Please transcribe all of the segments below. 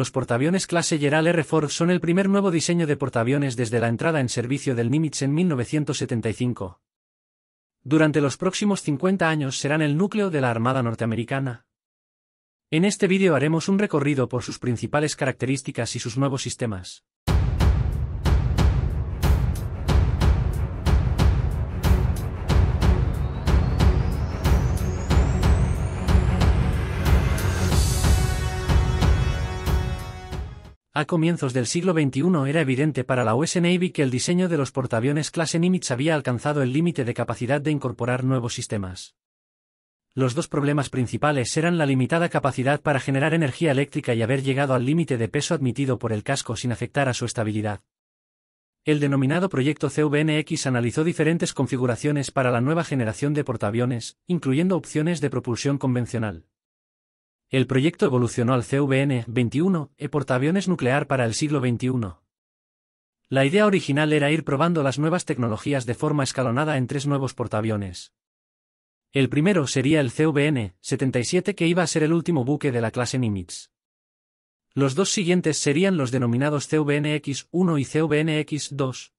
Los portaaviones clase Gerald R. Ford son el primer nuevo diseño de portaaviones desde la entrada en servicio del Nimitz en 1975. Durante los próximos 50 años serán el núcleo de la Armada norteamericana. En este vídeo haremos un recorrido por sus principales características y sus nuevos sistemas. A comienzos del siglo XXI era evidente para la US Navy que el diseño de los portaaviones clase Nimitz había alcanzado el límite de capacidad de incorporar nuevos sistemas. Los dos problemas principales eran la limitada capacidad para generar energía eléctrica y haber llegado al límite de peso admitido por el casco sin afectar a su estabilidad. El denominado proyecto CVNX analizó diferentes configuraciones para la nueva generación de portaaviones, incluyendo opciones de propulsión convencional. El proyecto evolucionó al CVN-21, e portaaviones nuclear para el siglo XXI. La idea original era ir probando las nuevas tecnologías de forma escalonada en tres nuevos portaaviones. El primero sería el CVN-77 que iba a ser el último buque de la clase Nimitz. Los dos siguientes serían los denominados CVN-X1 y CVN-X2.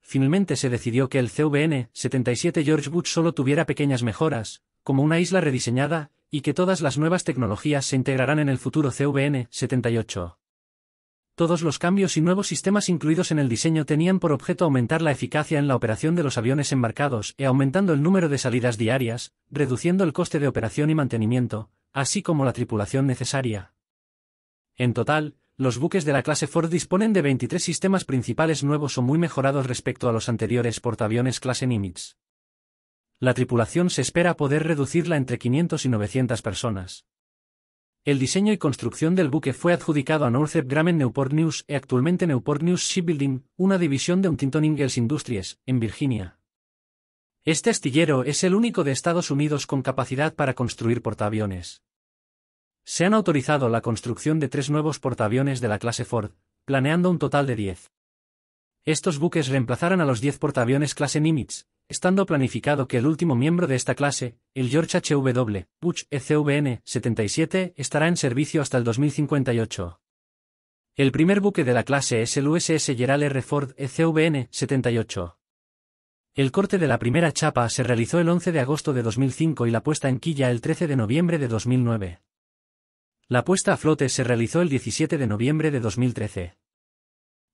Finalmente se decidió que el CVN-77 George Bush solo tuviera pequeñas mejoras, como una isla rediseñada y que todas las nuevas tecnologías se integrarán en el futuro CVN 78. Todos los cambios y nuevos sistemas incluidos en el diseño tenían por objeto aumentar la eficacia en la operación de los aviones embarcados y e aumentando el número de salidas diarias, reduciendo el coste de operación y mantenimiento, así como la tripulación necesaria. En total, los buques de la clase Ford disponen de 23 sistemas principales nuevos o muy mejorados respecto a los anteriores portaaviones clase Nimitz la tripulación se espera poder reducirla entre 500 y 900 personas. El diseño y construcción del buque fue adjudicado a Northrop Grumman Newport News y actualmente Newport News Shipbuilding, una división de Huntington Ingalls Industries, en Virginia. Este astillero es el único de Estados Unidos con capacidad para construir portaaviones. Se han autorizado la construcción de tres nuevos portaaviones de la clase Ford, planeando un total de 10. Estos buques reemplazarán a los 10 portaaviones clase Nimitz, estando planificado que el último miembro de esta clase, el George HW, Butch ECVN 77, estará en servicio hasta el 2058. El primer buque de la clase es el USS Gerald R. Ford ECVN 78. El corte de la primera chapa se realizó el 11 de agosto de 2005 y la puesta en quilla el 13 de noviembre de 2009. La puesta a flote se realizó el 17 de noviembre de 2013.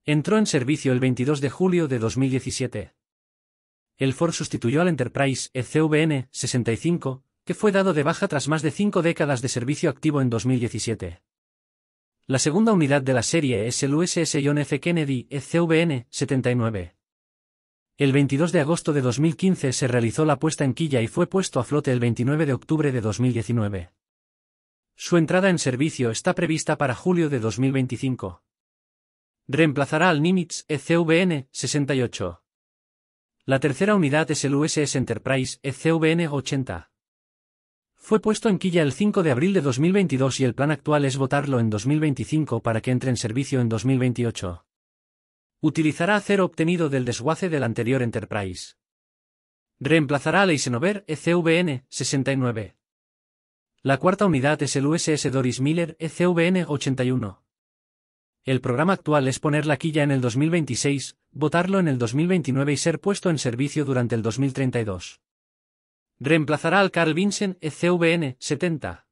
Entró en servicio el 22 de julio de 2017 el Ford sustituyó al Enterprise ECVN 65, que fue dado de baja tras más de cinco décadas de servicio activo en 2017. La segunda unidad de la serie es el USS John F. Kennedy ECVN 79. El 22 de agosto de 2015 se realizó la puesta en quilla y fue puesto a flote el 29 de octubre de 2019. Su entrada en servicio está prevista para julio de 2025. Reemplazará al Nimitz ECVN 68. La tercera unidad es el USS Enterprise ECVN-80. Fue puesto en quilla el 5 de abril de 2022 y el plan actual es votarlo en 2025 para que entre en servicio en 2028. Utilizará acero obtenido del desguace del anterior Enterprise. Reemplazará al Eisenhower ECVN-69. La cuarta unidad es el USS Doris Miller ECVN-81. El programa actual es poner la quilla en el 2026, votarlo en el 2029 y ser puesto en servicio durante el 2032. Reemplazará al Carl Vinsen ECVN 70.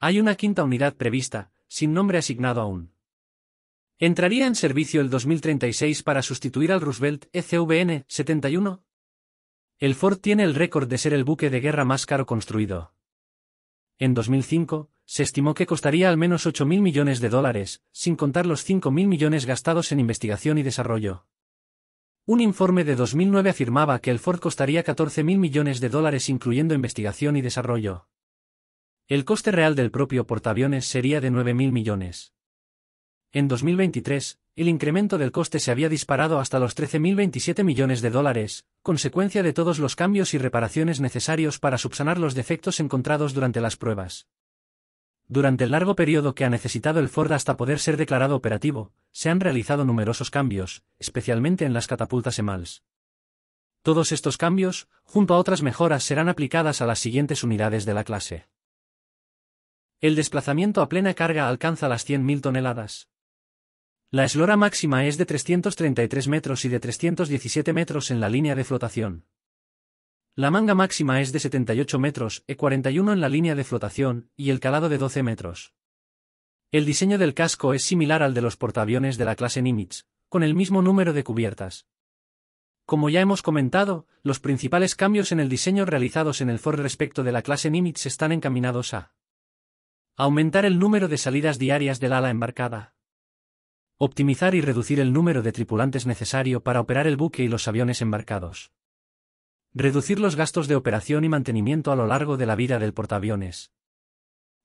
Hay una quinta unidad prevista, sin nombre asignado aún. Entraría en servicio el 2036 para sustituir al Roosevelt ECVN 71. El Ford tiene el récord de ser el buque de guerra más caro construido. En 2005, se estimó que costaría al menos 8.000 millones de dólares, sin contar los 5.000 millones gastados en investigación y desarrollo. Un informe de 2009 afirmaba que el Ford costaría 14.000 millones de dólares incluyendo investigación y desarrollo. El coste real del propio portaaviones sería de 9.000 millones. En 2023, el incremento del coste se había disparado hasta los 13.027 millones de dólares, consecuencia de todos los cambios y reparaciones necesarios para subsanar los defectos encontrados durante las pruebas. Durante el largo periodo que ha necesitado el Ford hasta poder ser declarado operativo, se han realizado numerosos cambios, especialmente en las catapultas EMALS. Todos estos cambios, junto a otras mejoras, serán aplicadas a las siguientes unidades de la clase. El desplazamiento a plena carga alcanza las 100.000 toneladas. La eslora máxima es de 333 metros y de 317 metros en la línea de flotación. La manga máxima es de 78 metros e 41 en la línea de flotación y el calado de 12 metros. El diseño del casco es similar al de los portaaviones de la clase Nimitz, con el mismo número de cubiertas. Como ya hemos comentado, los principales cambios en el diseño realizados en el for respecto de la clase Nimitz están encaminados a aumentar el número de salidas diarias del ala embarcada, optimizar y reducir el número de tripulantes necesario para operar el buque y los aviones embarcados. Reducir los gastos de operación y mantenimiento a lo largo de la vida del portaaviones.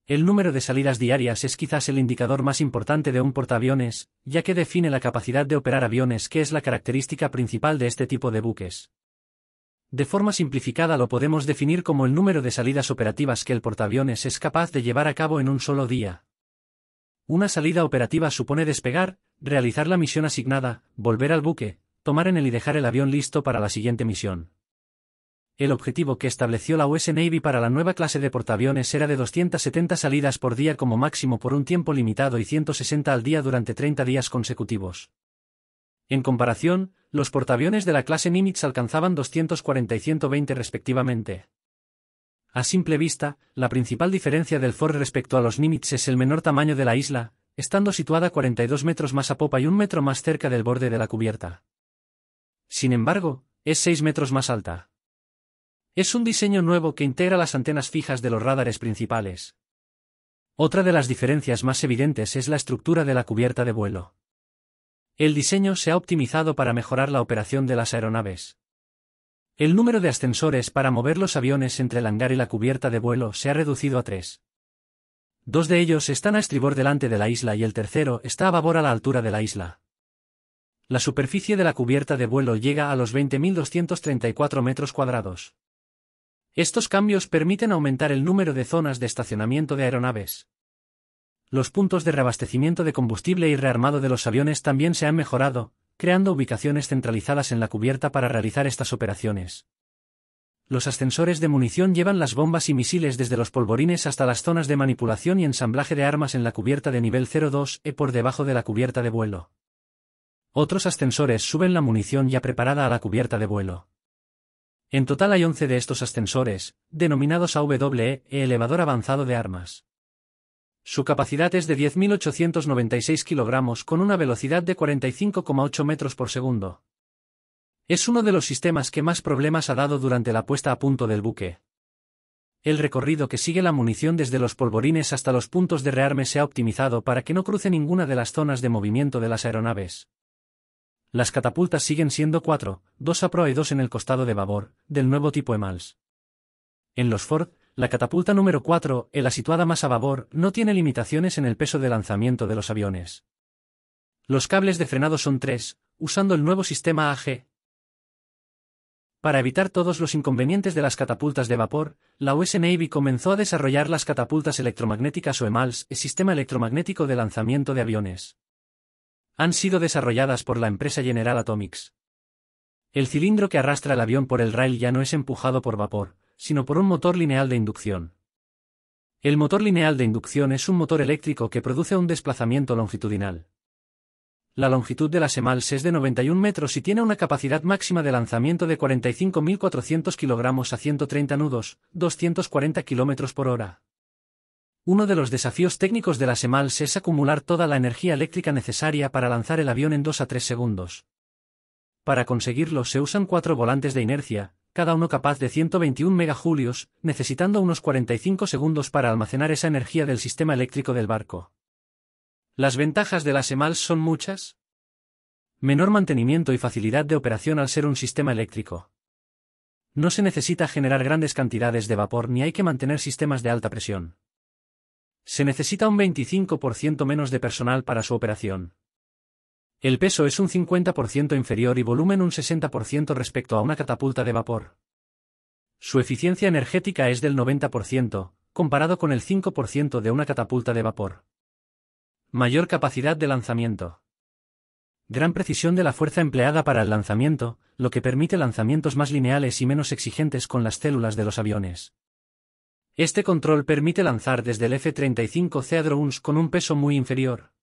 El número de salidas diarias es quizás el indicador más importante de un portaaviones, ya que define la capacidad de operar aviones que es la característica principal de este tipo de buques. De forma simplificada lo podemos definir como el número de salidas operativas que el portaaviones es capaz de llevar a cabo en un solo día. Una salida operativa supone despegar, realizar la misión asignada, volver al buque, tomar en él y dejar el avión listo para la siguiente misión el objetivo que estableció la US Navy para la nueva clase de portaaviones era de 270 salidas por día como máximo por un tiempo limitado y 160 al día durante 30 días consecutivos. En comparación, los portaaviones de la clase Nimitz alcanzaban 240 y 120 respectivamente. A simple vista, la principal diferencia del Ford respecto a los Nimitz es el menor tamaño de la isla, estando situada 42 metros más a popa y un metro más cerca del borde de la cubierta. Sin embargo, es 6 metros más alta. Es un diseño nuevo que integra las antenas fijas de los radares principales. Otra de las diferencias más evidentes es la estructura de la cubierta de vuelo. El diseño se ha optimizado para mejorar la operación de las aeronaves. El número de ascensores para mover los aviones entre el hangar y la cubierta de vuelo se ha reducido a tres. Dos de ellos están a estribor delante de la isla y el tercero está a babor a la altura de la isla. La superficie de la cubierta de vuelo llega a los 20.234 metros cuadrados. Estos cambios permiten aumentar el número de zonas de estacionamiento de aeronaves. Los puntos de reabastecimiento de combustible y rearmado de los aviones también se han mejorado, creando ubicaciones centralizadas en la cubierta para realizar estas operaciones. Los ascensores de munición llevan las bombas y misiles desde los polvorines hasta las zonas de manipulación y ensamblaje de armas en la cubierta de nivel 02 e por debajo de la cubierta de vuelo. Otros ascensores suben la munición ya preparada a la cubierta de vuelo. En total hay 11 de estos ascensores, denominados AWE, elevador avanzado de armas. Su capacidad es de 10.896 kilogramos con una velocidad de 45,8 metros por segundo. Es uno de los sistemas que más problemas ha dado durante la puesta a punto del buque. El recorrido que sigue la munición desde los polvorines hasta los puntos de rearme se ha optimizado para que no cruce ninguna de las zonas de movimiento de las aeronaves. Las catapultas siguen siendo cuatro, dos a proa y dos en el costado de babor, del nuevo tipo EMALS. En los Ford, la catapulta número 4, la situada más a babor, no tiene limitaciones en el peso de lanzamiento de los aviones. Los cables de frenado son tres, usando el nuevo sistema AG. Para evitar todos los inconvenientes de las catapultas de vapor, la US Navy comenzó a desarrollar las catapultas electromagnéticas o EMALS, el sistema electromagnético de lanzamiento de aviones han sido desarrolladas por la empresa General Atomics. El cilindro que arrastra el avión por el rail ya no es empujado por vapor, sino por un motor lineal de inducción. El motor lineal de inducción es un motor eléctrico que produce un desplazamiento longitudinal. La longitud de la Semals es de 91 metros y tiene una capacidad máxima de lanzamiento de 45.400 kg a 130 nudos, 240 km por hora. Uno de los desafíos técnicos de la SEMALS es acumular toda la energía eléctrica necesaria para lanzar el avión en 2 a 3 segundos. Para conseguirlo se usan cuatro volantes de inercia, cada uno capaz de 121 megajulios, necesitando unos 45 segundos para almacenar esa energía del sistema eléctrico del barco. Las ventajas de las SEMALS son muchas. Menor mantenimiento y facilidad de operación al ser un sistema eléctrico. No se necesita generar grandes cantidades de vapor ni hay que mantener sistemas de alta presión. Se necesita un 25% menos de personal para su operación. El peso es un 50% inferior y volumen un 60% respecto a una catapulta de vapor. Su eficiencia energética es del 90%, comparado con el 5% de una catapulta de vapor. Mayor capacidad de lanzamiento. Gran precisión de la fuerza empleada para el lanzamiento, lo que permite lanzamientos más lineales y menos exigentes con las células de los aviones. Este control permite lanzar desde el F-35 drones con un peso muy inferior.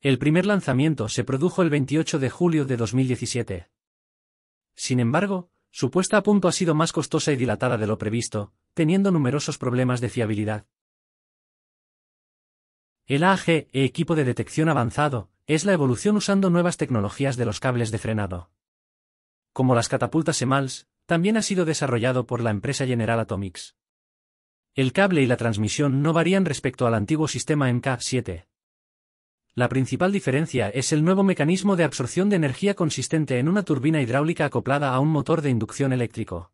El primer lanzamiento se produjo el 28 de julio de 2017. Sin embargo, su puesta a punto ha sido más costosa y dilatada de lo previsto, teniendo numerosos problemas de fiabilidad. El AAG, e, equipo de detección avanzado, es la evolución usando nuevas tecnologías de los cables de frenado. Como las catapultas EMALS, también ha sido desarrollado por la empresa General Atomics. El cable y la transmisión no varían respecto al antiguo sistema MK7. La principal diferencia es el nuevo mecanismo de absorción de energía consistente en una turbina hidráulica acoplada a un motor de inducción eléctrico.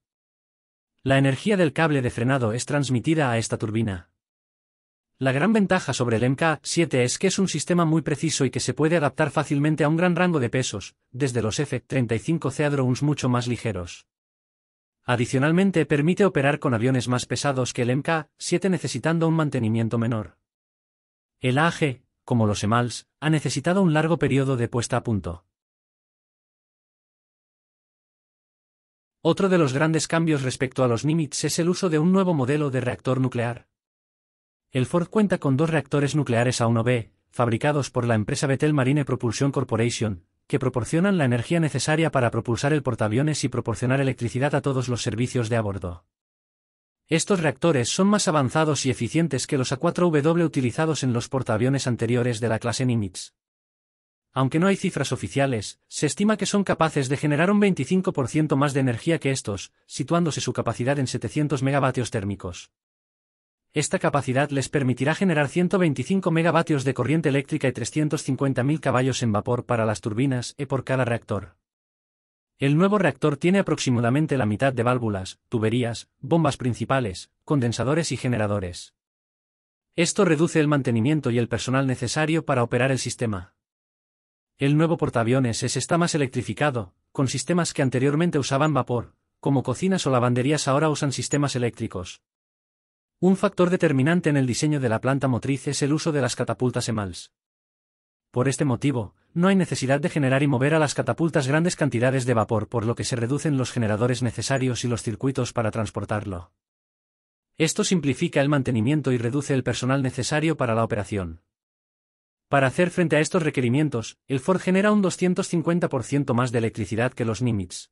La energía del cable de frenado es transmitida a esta turbina. La gran ventaja sobre el MK7 es que es un sistema muy preciso y que se puede adaptar fácilmente a un gran rango de pesos, desde los F-35 c drones mucho más ligeros. Adicionalmente permite operar con aviones más pesados que el MK-7 necesitando un mantenimiento menor. El AG, como los EMALs, ha necesitado un largo periodo de puesta a punto. Otro de los grandes cambios respecto a los Nimitz es el uso de un nuevo modelo de reactor nuclear. El Ford cuenta con dos reactores nucleares A1B, fabricados por la empresa Betel Marine Propulsion Corporation, que proporcionan la energía necesaria para propulsar el portaaviones y proporcionar electricidad a todos los servicios de a bordo. Estos reactores son más avanzados y eficientes que los A4W utilizados en los portaaviones anteriores de la clase Nimitz. Aunque no hay cifras oficiales, se estima que son capaces de generar un 25% más de energía que estos, situándose su capacidad en 700 megavatios térmicos. Esta capacidad les permitirá generar 125 megavatios de corriente eléctrica y 350.000 caballos en vapor para las turbinas y e por cada reactor. El nuevo reactor tiene aproximadamente la mitad de válvulas, tuberías, bombas principales, condensadores y generadores. Esto reduce el mantenimiento y el personal necesario para operar el sistema. El nuevo portaaviones es está más electrificado, con sistemas que anteriormente usaban vapor, como cocinas o lavanderías ahora usan sistemas eléctricos. Un factor determinante en el diseño de la planta motriz es el uso de las catapultas EMALS. Por este motivo, no hay necesidad de generar y mover a las catapultas grandes cantidades de vapor por lo que se reducen los generadores necesarios y los circuitos para transportarlo. Esto simplifica el mantenimiento y reduce el personal necesario para la operación. Para hacer frente a estos requerimientos, el Ford genera un 250% más de electricidad que los Nimitz.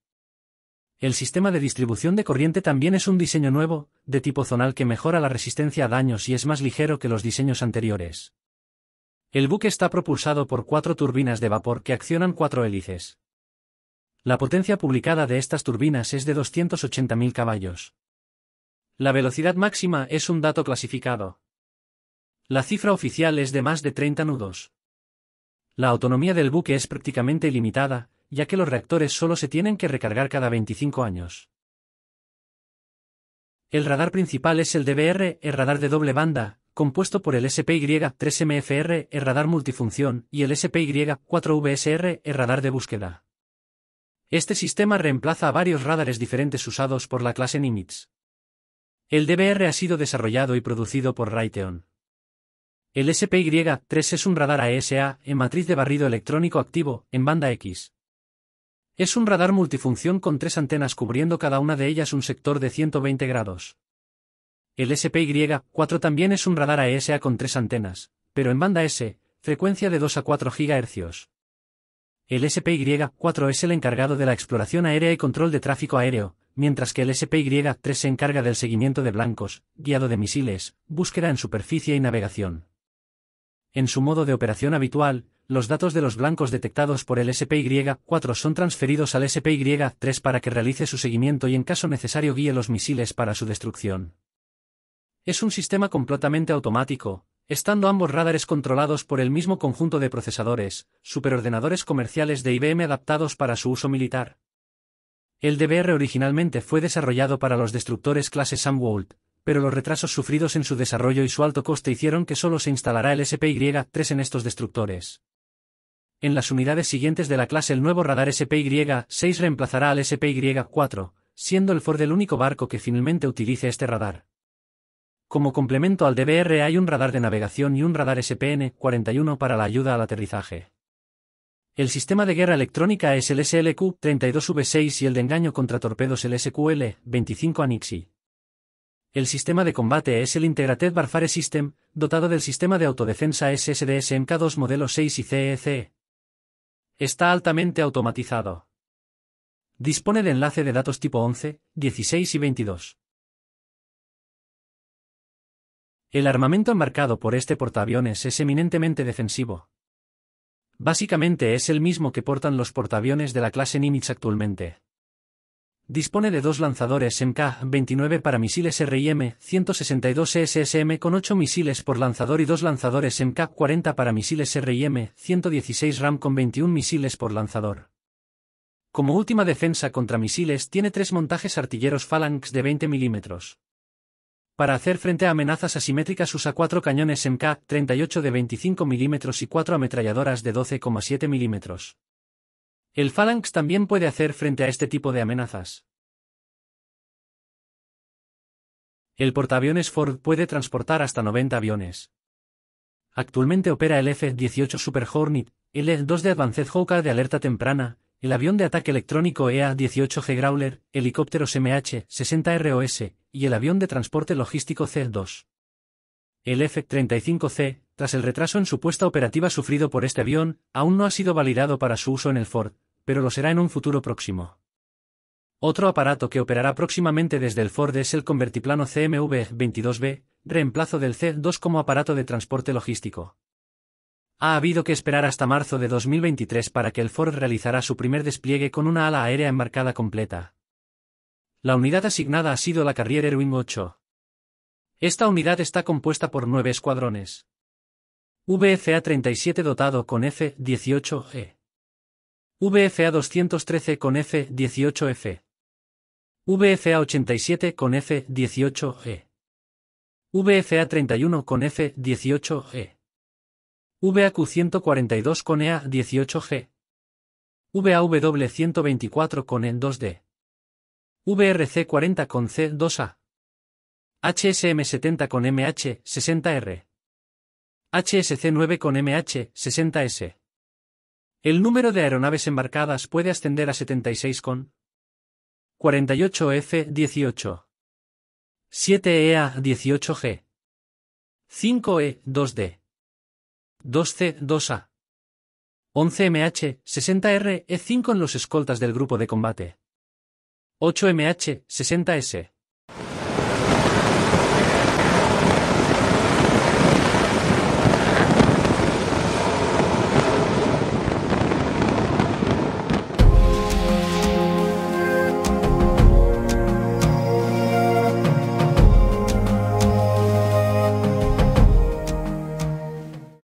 El sistema de distribución de corriente también es un diseño nuevo, de tipo zonal que mejora la resistencia a daños y es más ligero que los diseños anteriores. El buque está propulsado por cuatro turbinas de vapor que accionan cuatro hélices. La potencia publicada de estas turbinas es de 280.000 caballos. La velocidad máxima es un dato clasificado. La cifra oficial es de más de 30 nudos. La autonomía del buque es prácticamente ilimitada, ya que los reactores solo se tienen que recargar cada 25 años. El radar principal es el DBR, el radar de doble banda, compuesto por el SPY-3MFR, el radar multifunción, y el SPY-4VSR, el radar de búsqueda. Este sistema reemplaza a varios radares diferentes usados por la clase Nimitz. El DBR ha sido desarrollado y producido por Raytheon. El SPY-3 es un radar ASA en matriz de barrido electrónico activo, en banda X. Es un radar multifunción con tres antenas cubriendo cada una de ellas un sector de 120 grados. El SPY-4 también es un radar AESA con tres antenas, pero en banda S, frecuencia de 2 a 4 GHz. El SPY-4 es el encargado de la exploración aérea y control de tráfico aéreo, mientras que el SPY-3 se encarga del seguimiento de blancos, guiado de misiles, búsqueda en superficie y navegación. En su modo de operación habitual, los datos de los blancos detectados por el SPY-4 son transferidos al SPY-3 para que realice su seguimiento y en caso necesario guíe los misiles para su destrucción. Es un sistema completamente automático, estando ambos radares controlados por el mismo conjunto de procesadores, superordenadores comerciales de IBM adaptados para su uso militar. El DBR originalmente fue desarrollado para los destructores clase Samwold, pero los retrasos sufridos en su desarrollo y su alto coste hicieron que solo se instalará el SPY-3 en estos destructores. En las unidades siguientes de la clase el nuevo radar SPY-6 reemplazará al SPY-4, siendo el Ford el único barco que finalmente utilice este radar. Como complemento al DBR hay un radar de navegación y un radar SPN-41 para la ayuda al aterrizaje. El sistema de guerra electrónica es el SLQ-32V6 y el de engaño contra torpedos el SQL-25 Anixi. El sistema de combate es el Integrated Warfare System, dotado del sistema de autodefensa SSDS MK2 modelo 6 y CEC. E Está altamente automatizado. Dispone de enlace de datos tipo 11, 16 y 22. El armamento embarcado por este portaaviones es eminentemente defensivo. Básicamente es el mismo que portan los portaaviones de la clase Nimitz actualmente. Dispone de dos lanzadores MK-29 para misiles RIM-162SSM e con 8 misiles por lanzador y dos lanzadores MK-40 para misiles RIM-116 RAM con 21 misiles por lanzador. Como última defensa contra misiles tiene tres montajes artilleros Phalanx de 20 mm. Para hacer frente a amenazas asimétricas usa cuatro cañones MK-38 de 25 mm y cuatro ametralladoras de 12,7 mm. El Phalanx también puede hacer frente a este tipo de amenazas. El portaaviones Ford puede transportar hasta 90 aviones. Actualmente opera el F-18 Super Hornet, el E-2 de Advanced Hawker de alerta temprana, el avión de ataque electrónico EA-18G Growler, helicópteros MH-60ROS y el avión de transporte logístico C-2. El F-35C, tras el retraso en su puesta operativa sufrido por este avión, aún no ha sido validado para su uso en el Ford, pero lo será en un futuro próximo. Otro aparato que operará próximamente desde el Ford es el convertiplano CMV-22B, reemplazo del C-2 como aparato de transporte logístico. Ha habido que esperar hasta marzo de 2023 para que el Ford realizará su primer despliegue con una ala aérea embarcada completa. La unidad asignada ha sido la Carrier Erwin 8. Esta unidad está compuesta por nueve escuadrones. VFA-37 dotado con F-18E. VFA-213 con F-18F. VFA-87 con f 18 g VFA-31 con f 18 e. e. e g VAQ-142 con EA-18G. VAW-124 con E-2D. VRC-40 con C-2A. HSM70 con MH60R. HSC9 con MH60S. El número de aeronaves embarcadas puede ascender a 76 con 48F18. 7EA18G. 5E2D. 2C2A. 11MH, 60R, E5 en los escoltas del grupo de combate. 8MH, 60S.